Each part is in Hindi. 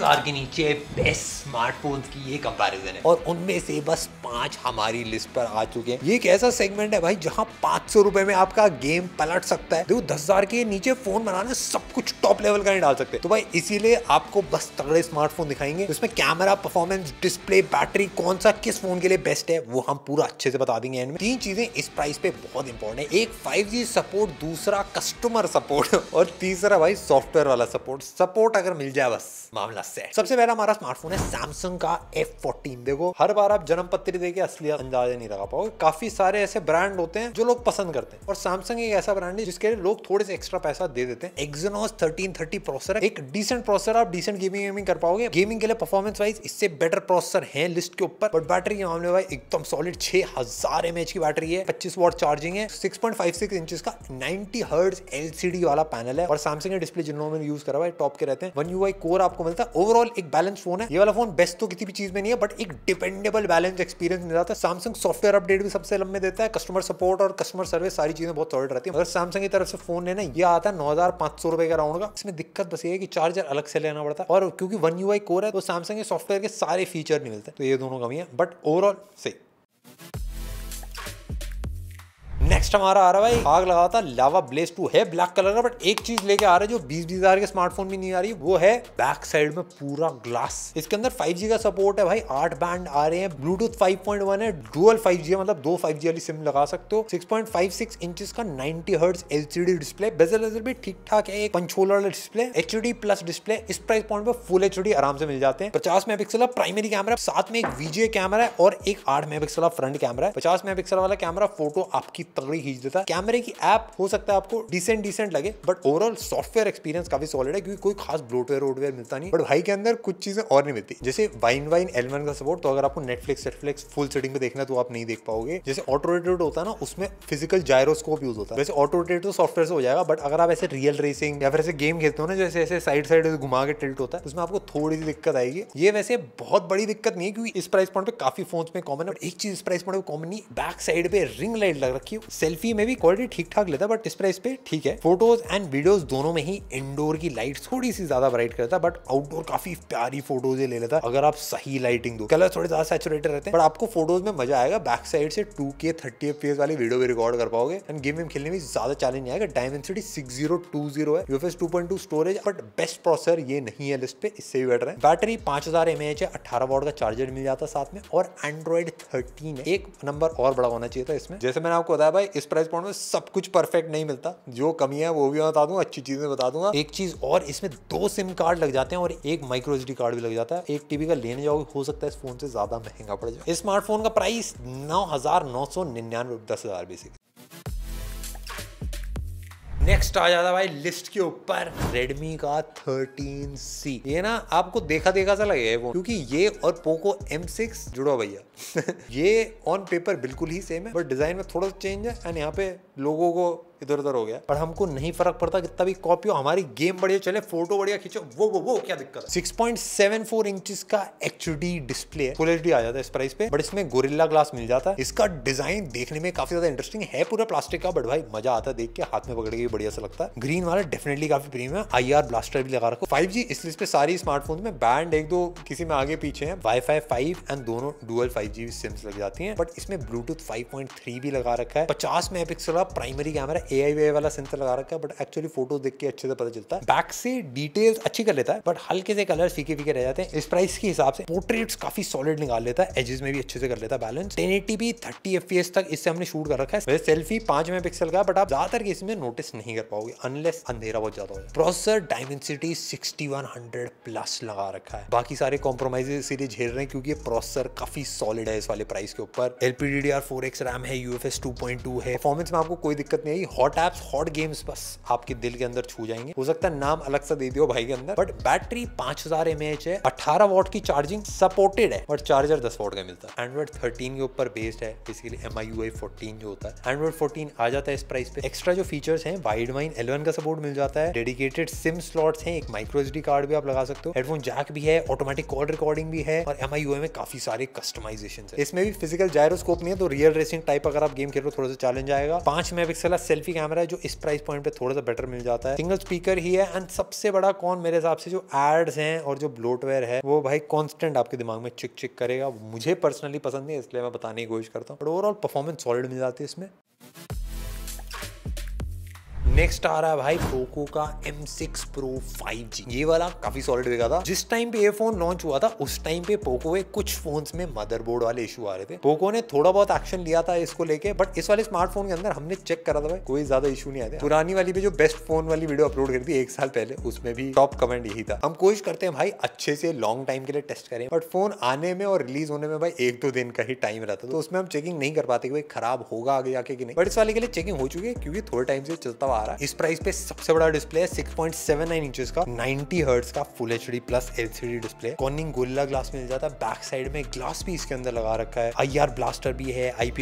हजार के नीचे बेस्ट स्मार्टफोन्स की ये कंपैरिजन है और उनमें से बस पांच हमारी लिस्ट पर आ चुके हैं ये एक ऐसा सेगमेंट है भाई जहाँ पांच सौ रुपए में आपका गेम पलट सकता है देखो दस हजार के नीचे फोन बनाने सब कुछ टॉप लेवल का नहीं डाल सकते तो भाई इसीलिए आपको बस तगड़े स्मार्टफोन दिखाएंगे उसमें कैमरा परफॉर्मेंस डिस्प्ले बैटरी कौन सा किस फोन के लिए बेस्ट है वो हम पूरा अच्छे से बता देंगे एंड में तीन चीजें इस प्राइस पे बहुत इंपॉर्टेंट है एक फाइव सपोर्ट दूसरा कस्टमर सपोर्ट और तीसरा भाई सॉफ्टवेयर वाला सपोर्ट सपोर्ट अगर मिल जाए बस मामला सेट सबसे पहला हमारा स्मार्टफोन है सैमसंग का एफ फोर्टीन देखो हर बार आप जन्म पत्री देखिए असली अंदाजा नहीं लगा पाओगे काफी सारे ऐसे ब्रांड होते हैं जो लोग पसंद करते हैं और सैमसंग एक ऐसा ब्रांड है जिसके लिए लोग थोड़े से एक्स्ट्रा पैसा दे देते हैं एक्सोनोस थर्टीन थर्टी प्रोसेसर एक डिसेंट प्रोसेसर आप डिसेंट गेमिंग वेमिंग कर पाओगे गेमिंग के लिए परफॉर्मेंस वाइज इससे बेटर प्रोसेसर है लिस्ट के ऊपर बट बैटरी के मामले में एकदम सॉलिड छह हजार एमएच की बैटरी है पच्चीस वॉट चार्जिंग है six point five six inch का नाइनटी हर्ड एलसीडी वाला पैनल है और सैमसंग डिस्प्ले जिन लोगों ने यूज करा हुआ टॉप के रहते हैं वन यू कोर आपको मिलता है ओवरऑल एक बैलेंस फोन है ये वाला फोन बेस्ट तो किसी भी चीज में नहीं है बट एक डिपेंडेबल बैलेंस एक्सपीरियंस मिल जाता है सैमसंग सॉफ्टवेयर अपडेट भी सबसे लंबे देता है कस्टमर सपोर्ट और कस्टमर सर्विस सारी चीजें बहुत सॉलिड रहती है अगर सैमसंग की तरफ से फोन लेना ये आता है नौ हजार पांच सौ रुपए का राउंड का इसमें दिक्कत बस ये है कि चार्जर अलग से लेना पड़ता है और क्योंकि वन यू आई कोर है तो सैमसंग के सॉफ्टवेयर के सारे फीचर नहीं मिलते तो ये दोनों कमी है बट ओवरऑल सही नेक्स्ट हमारा आ रहा है आग लगा था लावा ब्लेस टू है ब्लैक कलर का बट एक चीज लेके आ रहा है जो बीस बीस हजार के स्मार्टफोन में नहीं आ रही वो है बैक साइड में पूरा ग्लास इसके अंदर 5G का सपोर्ट है भाई आठ बैंड आ रहे हैं ब्लूटूथ 5.1 है डुअल 5G मतलब दो 5G वाली सिम लगा सकते हो 6.56 इंचेस का 90 हर्ट्ज एलसीडी डिस्प्ले बेजल भी ठीक ठाक है एक पंचोलर वाला डिस्प्ले एच प्लस डिस्प्ले इस प्राइस पॉइंट पर फुल एच आराम से मिल जाते हैं पचास मेगा पिक्सल प्राइमरी कैमरा साथ में एक वीजे कैमरा है और एक आठ मेगा पिक्सल फ्रंट कैमरा है पचास मेगा वाला कैमरा फोटो आपकी तक कैमरे खींच देता है कैमरे की ऐप हो सकता है आपको डिसेंट डिसेंट लगे बट ओवरऑल सॉफ्टवेयर एक्सपीरियंस काफी सॉलिड है क्योंकि कोई खास ब्लोटवेयर वोटवेयर मिलता नहीं बट भाई के अंदर कुछ चीजें और नहीं मिलती जैसे वाइन वाइन एलवन का सपोर्ट तो अगर आपको नेटफ्लिक्स नेटफ्लिक्स फुल सेटिंग में देखना तो आप नहीं देख पाओगे जैसे ऑटो रोटेट होता है ना उसमें फिजिकल जायरोस्कोप यूज होता है वैसे ऑटो रोटेट तो सॉफ्टवेयर से हो जाएगा बट अगर आप ऐसे रियल रेसिंग या फिर ऐसे गेम खेलते हो ना जैसे ऐसे साइड साइड घुमा के टिल्ट होता है उसमें आपको थोड़ी सी दिक्कत आएगी ये वैसे बहुत बड़ी दिक्कत नहीं है क्योंकि इस प्राइस पॉइंट पे काफी फोन में कॉमन है एक चीज इस प्राइस पॉइंट पे कॉमन नहीं बैक साइड पे रिंग लाइट लग रखी है सेल्फी में भी क्वालिटी ठीक ठाक लेता बट डिस्प्ले इस पे ठीक है फोटोज एंड वीडियोज दोनों में ही इंडोर की लाइट थोड़ी सी ज्यादा ब्राइट करता बट आउटडोर काफी प्यारी फोटोज ले लेता अगर आप सही लाइटिंग दो कलर थोड़े ज्यादा सेचुरेटेड रहते हैं बट आपको फोटोज में मजा आएगा बैक साइड से टू के थर्टी एफ वाली वीडियो भी रिकॉर्ड कर पाओगे एंड गेम में खेलने में ज्यादा चैलेंज नहीं आएगा Dimensity six zero two zero है UFS two point two storage but best processor ये नहीं है लिस्ट पे इससे भी बेटर है बैटरी पांच हजार एमएच है अठारह वॉट का चार्जर मिल जाता साथ में और एंड्रॉइड थर्टीन एक नंबर और बड़ा होना चाहिए था इसमें जैसे मैंने आपको बताया भाई इस प्राइस पॉइंट में सब कुछ परफेक्ट नहीं मिलता जो कमी है वो भी मैं बता दूंगा अच्छी चीज़ें बता दूंगा एक चीज़ और इसमें दो सिम कार्ड लग जाते हैं और एक माइक्रो एच कार्ड भी लग जाता है एक टीवी का लेने जाओगे हो सकता है इस फोन से ज़्यादा महंगा पड़ जाए स्मार्टफोन का प्राइस नौ हज़ार नौ सौ निन्यानवे दस हज़ार बेसिक नेक्स्ट आ जाता भाई लिस्ट के ऊपर रेडमी का थर्टीन सी ये ना आपको देखा देखा सा लगे वो क्योंकि ये और पोको एम सिक्स जुड़ो भैया ये ऑन पेपर बिल्कुल ही सेम है बट डिजाइन में थोड़ा चेंज है एंड यहाँ पे लोगों को इधर उधर हो गया पर हमको नहीं फर्क पड़ता कितना भी कॉपी हो हमारी गेम बढ़िया चले फोटो बढ़िया खींचो वो वो वो क्या दिक्कत six point seven four inch का H D display full H D आ जाता है इस प्राइस पे बट इसमें गोरिल्ला ग्लास मिल जाता है इसका डिजाइन देखने में काफी ज्यादा इंटरेस्टिंग है पूरा प्लास्टिक का बट भाई मजा आता है देख के हाथ में पकड़ के बढ़िया सा लगता है ग्रीन वाला डेफिनेटली काफी प्रीमियम है आई आर ब्लास्टर भी लगा रखो फाइव जी इसलिए इस पे सारी स्मार्टफोन में बैंड एक दो किसी में आगे पीछे है वाई फाई फाइव एंड दोनों डुअल फाइव जी सिम्स लग जाती है बट इसमें ब्लूटूथ फाइव पॉइंट थ्री भी लगा रखा है पचास मेगा पिक्सल का प्राइमरी कैमरा ए आई वे वाला सेंसर लगा रखा है बट एक्चुअली फोटो देख के अच्छे से पता चलता है बैक से डिटेल्स अच्छी कर लेता है बट हल्के से कलर फीके फीके रह जाते हैं इस प्राइस के हिसाब से पोर्ट्रेट्स काफी सॉलिड निकाल लेता है एजेस में भी अच्छे से कर लेता है balance ten eighty P thirty F तक इससे हमने शूट कर रखा है सेल्फी पांच मेगा पिक्सल का बट आप ज्यादातर केस में नोटिस नहीं कर पाओगे अनलेस अंधेरा बहुत ज्यादा हो processor Dimensity sixty one hundred plus लगा रखा है बाकी सारे कॉम्प्रोमाइज इसीलिए झेल रहे हैं क्योंकि प्रोसेसर काफी सॉलिड है इस वाले प्राइस के ऊपर LPD D R four X RAM है यूएफएस टू पॉइंट टू है परफॉर्मेंस में आपको कोई दिक्कत नहीं आई हॉट एप्स हॉट गेम्स बस आपके दिल के अंदर छू जाएंगे हो सकता है नाम अलग सा दे दियो भाई के अंदर बट बैटरी पांच हजार एम एच है अठारह वॉट की चार्जिंग सपोर्टेड है और चार्जर दस वॉट का मिलता है एंड्रॉइड थर्टीन के ऊपर बेस्ड है basically M I U I fourteen जो होता है एंड्रॉइड फोर्टीन आ जाता है इस प्राइस पे एक्स्ट्रा जो फीचर्स है वाइड माइन एलेवन का सपोर्ट मिल जाता है डेडिकेटेड सिम स्लॉट्स है एक माइक्रो एच कार्ड भी आप लगा सकते हो हेडफोन जैक भी है ऑटोमेटिक कॉल रिकॉर्डिंग भी है और एम आई यू आई में काफी सारे कस्टमाइजेशन है इसमें भी फिजिकल जायरोस्कोप नहीं है तो रियल रेसिंग टाइप अगर आप गेम खेल रहे हो थोड़ा सा चैलेंज आएगा पांच megapixel selfie selfie camera है जो इस प्राइस पॉइंट पे थोड़ा सा बेटर मिल जाता है सिंगल स्पीकर ही है एंड सबसे बड़ा कौन मेरे हिसाब से जो एड्स हैं और जो ब्लोटवेयर है वो भाई कॉन्स्टेंट आपके दिमाग में चिक चिक करेगा मुझे पर्सनली पसंद नहीं इसलिए मैं बताने की कोशिश करता हूँ बट ओवरऑल परफॉर्मेंस सॉलिड मिल जाती है इसमें नेक्स्ट आ रहा है भाई पोको का M6 Pro 5G ये वाला काफी सॉलिड बिका था जिस टाइम पे ये फोन लॉन्च हुआ था उस टाइम पे पोको के कुछ फोन्स में मदरबोर्ड वाले इशू आ रहे थे पोको ने थोड़ा बहुत एक्शन लिया था इसको लेके बट इस वाले स्मार्टफोन के अंदर हमने चेक करा था भाई कोई ज्यादा इशू नहीं आया पुरानी वाली भी जो बेस्ट फोन वाली वीडियो अपलोड करी थी एक साल पहले उसमें भी टॉप कमेंट यही था हम कोशिश करते हैं भाई अच्छे से लॉन्ग टाइम के लिए टेस्ट करें बट फोन आने में और रिलीज होने में भाई एक दो दिन का ही टाइम रहता तो उसमें हम चेकिंग नहीं कर पाते भाई खराब होगा आगे जाके कि नहीं बट इस वाले के लिए चेकिंग हो चुकी है क्योंकि थोड़े टाइम से चलता आ रहा है इस प्राइस पे सबसे बड़ा डिस्प्ले है 6.79 पॉइंट का 90 हर्ट्स का full H D plus LCD display Corning Gorilla glass मिल जाता है बैक साइड में ग्लास भी इसके अंदर लगा रखा है आई ब्लास्टर भी है आई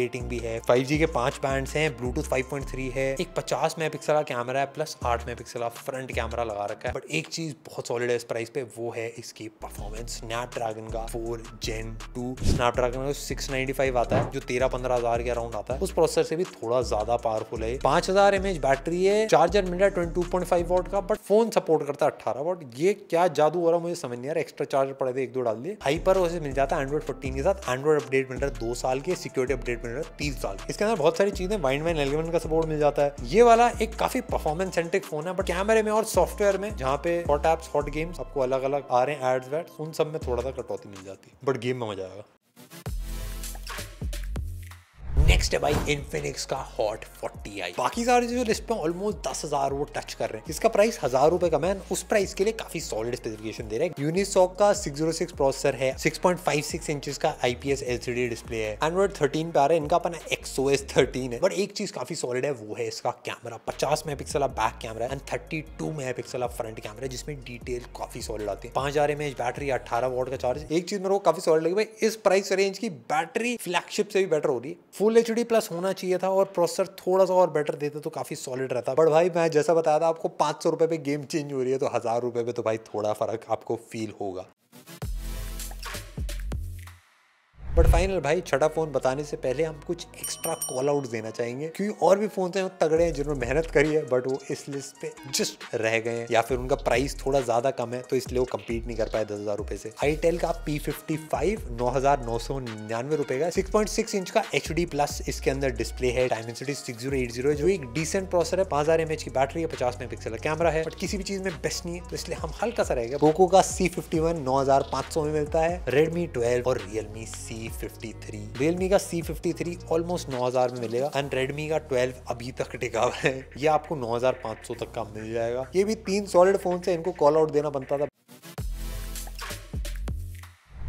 रेटिंग भी है फाइव के पांच बैंड है ब्लूटूथ फाइव है एक पचास मेगा का कैमरा है प्लस आठ मेगा का फ्रंट कैमरा लगा रखा है बट एक चीज बहुत सॉलिड है इस प्राइस पे वो है इसकी परफॉर्मेंस स्नैप ड्रैगन का four gen two Snapdragon का सिक्स आता है जो तेरह पंद्रह हजार के अराउंड आता है उस प्रोसेसर से भी थोड़ा ज्यादा पावरफुल है पांच हजार एमएच बैटरी है चार्जर मिल रहा है ट्वेंटी टू का बट फोन सपोर्ट करता है अट्ठारह वोट ये क्या जादू हो रहा मुझे समझ नहीं आ रहा एक्स्ट्रा चार्जर पड़े थे एक दो डाल दिए हाइपर ओएस मिल जाता है एंड्रॉइड फोर्टीन के साथ एंड्रॉइड अपडेट मिल रहा है दो साल के सिक्योरिटी अपडेट मिल रहा है तीस साल इसके अंदर बहुत सारी चीजें वाइन वाइन एलेवन का सपोर्ट मिल जाता है ये वाला एक काफी परफॉर्मेंस सेंट्रिक फोन है बट कैमरे में और सॉफ्टवेयर में जहाँ पे हॉट एप्स हॉट गेम्स आपको अलग अलग आ रहे हैं एड्स वैड्स उन सब में थोड़ा सा कटौती मिल जाती है बट गेम में मजा आएगा नेक्स्ट है भाई इन्फिनिक्स का हॉट फोर्टी आई बाकी सारे जो लिस्ट पे ऑलमोस्ट दस हजार वो टच कर रहे हैं इसका प्राइस हजार रुपए का मैन उस प्राइस के लिए काफी सॉलिड स्पेसिफिकेशन दे रहे हैं यूनिसॉक का सिक्स प्रोसेसर oh है सिक्स इंच का आईपीएस एलसीडी डिस्प्ले है एंड्रॉइड थर्टीन पे आ रहे हैं इनका अपना एस थर्टीन है बट एक चीज काफी सॉलिड है वो है इसका कैमरा पचास megapixel back camera and thirty two megapixel front camera है जिसमें डिटेल काफी सॉलिड आती है पांच हजार एमएच बैटरी अठारह वोट का चार्ज एक चीज मेरे को काफी सॉलिड लगी भाई इस प्राइस रेंज की बैटरी फ्लैगशिप से भी बेटर हो रही है फुल एच प्लस होना चाहिए था और प्रोसेसर थोड़ा सा और बेटर देते तो काफ़ी सॉलिड रहता बट भाई मैं जैसा बताया था आपको पाँच सौ रुपये पे गेम चेंज हो रही है तो हज़ार रुपये पे तो भाई थोड़ा फ़र्क आपको फील होगा बट फाइनल भाई छठा फ़ोन बताने से पहले हम कुछ एक्स्ट्रा कॉल आउट देना चाहेंगे क्योंकि और भी फ़ोन हैं तगड़े हैं जिन्होंने मेहनत करी है बट वो इस लिस्ट पे जस्ट रह गए हैं या फिर उनका प्राइस थोड़ा ज़्यादा कम है तो इसलिए वो कम्पीट नहीं कर पाए दस हज़ार रुपए से आई टेल का पी फिफ्टी फाइव नौ हज़ार नौ सौ निन्यानवे रुपए का सिक्स पॉइंट सिक्स इंच का एच डी प्लस इसके अंदर डिस्प्ले है Dimensity six zero eight zero जो एक डिसेंट प्रोसेसर है पांच हज़ार एम एच की बैटरी है पचास मेगा पिक्सल का कैमरा है बट किसी भी चीज़ में बेस्ट नहीं है तो इसलिए हम हल्का सा रहेगा पोको का सी फिफ्टी वन नौ हज़ार पांच सौ में मिलता है रेडमी ट्वेल्व और रियलमी सी C53 Realme का C53 ऑलमोस्ट 9000 में मिलेगा एंड Redmi का 12 अभी तक टिका हुआ है ये आपको 9500 तक का मिल जाएगा ये भी तीन सॉलिड फोन से इनको कॉल आउट देना बनता था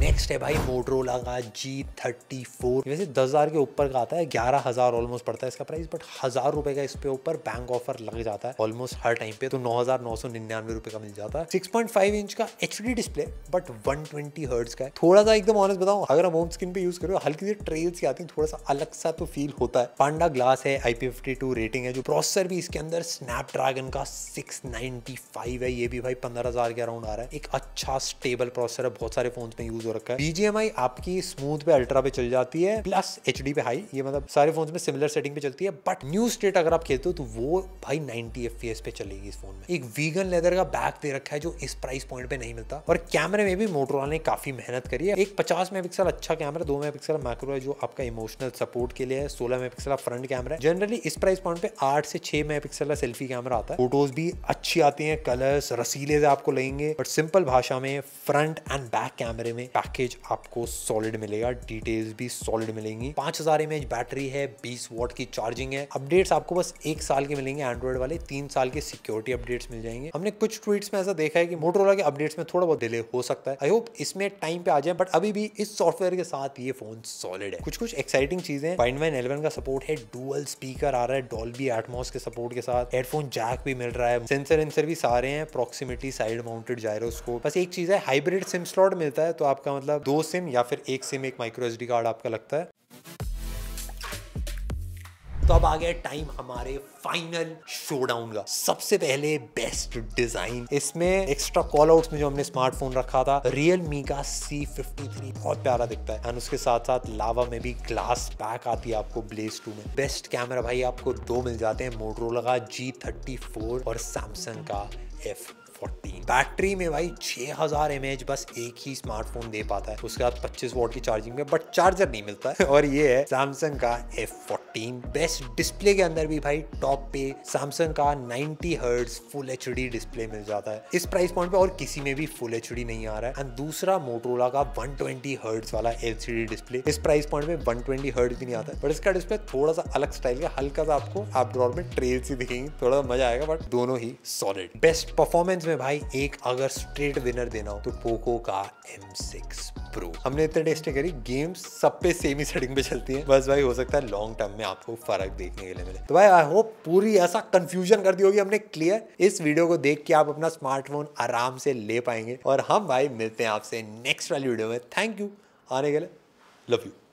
नेक्स्ट है भाई मोटरोला का जी थर्टी फोर वैसे दस हज़ार के ऊपर का आता है ग्यारह हज़ार ऑलमोस्ट पड़ता है इसका प्राइस बट हज़ार रुपए का इस पे ऊपर बैंक ऑफर लग जाता है ऑलमोस्ट हर टाइम पे तो नौ हज़ार नौ सौ निन्यानवे रुपए का मिल जाता है सिक्स पॉइंट फाइव इंच का H D display but one twenty hertz का है थोड़ा सा एकदम ऑनेस्ट बताऊँ अगर हम होम स्क्रीन पे यूज़ करो हल्की सी ट्रेल की आती है थोड़ा सा अलग सा तो फील होता है पांडा ग्लास है I P fifty two rating है जो प्रोसेसर भी इसके अंदर स्नैपड्रैगन का सिक्स नाइनटी फाइव है ये भी भाई पंद्रह हज़ार के अराउंड आ रहा है एक अच्छा स्टेबल प्रोसेसर है बहुत सारे फोन में यूज़ हो रखा है बीजीएमआई आपकी स्मूथ पे अल्ट्रा पे चल जाती है प्लस एच पे हाई ये मतलब सारे फोन में सिमिलर सेटिंग पे चलती है बट न्यू स्टेट अगर आप खेलते हो तो वो भाई नाइनटी एफ पे चलेगी इस फोन में एक वीगन लेदर का बैक दे रखा है जो इस प्राइस पॉइंट पे नहीं मिलता और कैमरे में भी मोटरोला ने काफी मेहनत करी है एक पचास मेगा अच्छा कैमरा दो मेगा मैक्रो है जो आपका इमोशनल सपोर्ट के लिए है सोलह मेगा फ्रंट कैमरा है जनरली इस प्राइस पॉइंट पे आठ से छह मेगा का सेल्फी कैमरा आता है फोटोज भी अच्छी आती है कलर्स रसीले आपको लेंगे और सिंपल भाषा में फ्रंट एंड बैक कैमरे में पैकेज आपको सॉलिड मिलेगा डिटेल्स भी सॉलिड मिलेंगी पांच हजार एमएच बैटरी है बीस वॉट की चार्जिंग है अपडेट्स आपको बस एक साल के मिलेंगे एंड्रॉइड वाले तीन साल के सिक्योरिटी अपडेट्स मिल जाएंगे हमने कुछ ट्वीट्स में ऐसा देखा है कि मोटरोला के अपडेट्स में थोड़ा बहुत डिले हो सकता है आई होप इसमें टाइम पे आ जाए बट अभी भी इस सॉफ्टवेयर के साथ ये फोन सॉलिड है कुछ कुछ एक्साइटिंग चीजें बाइंड वाइन एलेवन का सपोर्ट है डुअल स्पीकर आ रहा है डॉल्बी एटमोस के सपोर्ट के साथ हेडफोन जैक भी मिल रहा है सेंसर एंसर भी सारे हैं प्रोक्सीमेटी साइड माउंटेड जायरोस्कोप बस एक चीज है हाइब्रिड सिम स्लॉट मिलता है तो आपका आपका मतलब दो सिम या फिर एक सिम एक माइक्रो एच कार्ड आपका लगता है तो अब आ गया टाइम हमारे फाइनल शोडाउन का सबसे पहले बेस्ट डिजाइन इसमें एक्स्ट्रा कॉल आउट में जो हमने स्मार्टफोन रखा था रियल मी का सी फिफ्टी बहुत प्यारा दिखता है एंड उसके साथ साथ लावा में भी ग्लास पैक आती है आपको ब्लेस टू में बेस्ट कैमरा भाई आपको दो मिल जाते हैं मोटरोला का जी और सैमसंग का एफ फोर्टीन बैटरी में भाई 6000 हज़ार बस एक ही स्मार्टफोन दे पाता है उसके बाद पच्चीस वोट की चार्जिंग में बट चार्जर नहीं मिलता है और ये है सैमसंग का एफ फोर्टीन बेस्ट डिस्प्ले के अंदर भी भाई टॉप पे सैमसंग का ninety hertz full H display मिल जाता है इस प्राइस पॉइंट पे और किसी में भी फुल एच नहीं आ रहा है एंड दूसरा मोटरोला का वन ट्वेंटी वाला एल डिस्प्ले इस प्राइस पॉइंट में वन ट्वेंटी भी नहीं आता है बट इसका डिस्प्ले थोड़ा सा अलग स्टाइल का हल्का सा आपको आप में ट्रेल सी दिखेंगे थोड़ा मजा आएगा बट दोनों ही सॉलिड बेस्ट परफॉर्मेंस में भाई एक अगर स्ट्रेट विनर देना हो तो पोको का M6 Pro हमने इतने टेस्ट करी गेम्स सब पे सेम ही सेटिंग पे चलती है बस भाई हो सकता है लॉन्ग टर्म में आपको फर्क देखने के लिए मिले तो भाई आई होप पूरी ऐसा कंफ्यूजन कर दी होगी हमने क्लियर इस वीडियो को देख के आप अपना स्मार्टफोन आराम से ले पाएंगे और हम भाई मिलते हैं आपसे नेक्स्ट वाली वीडियो में थैंक यू आने के लिए लव यू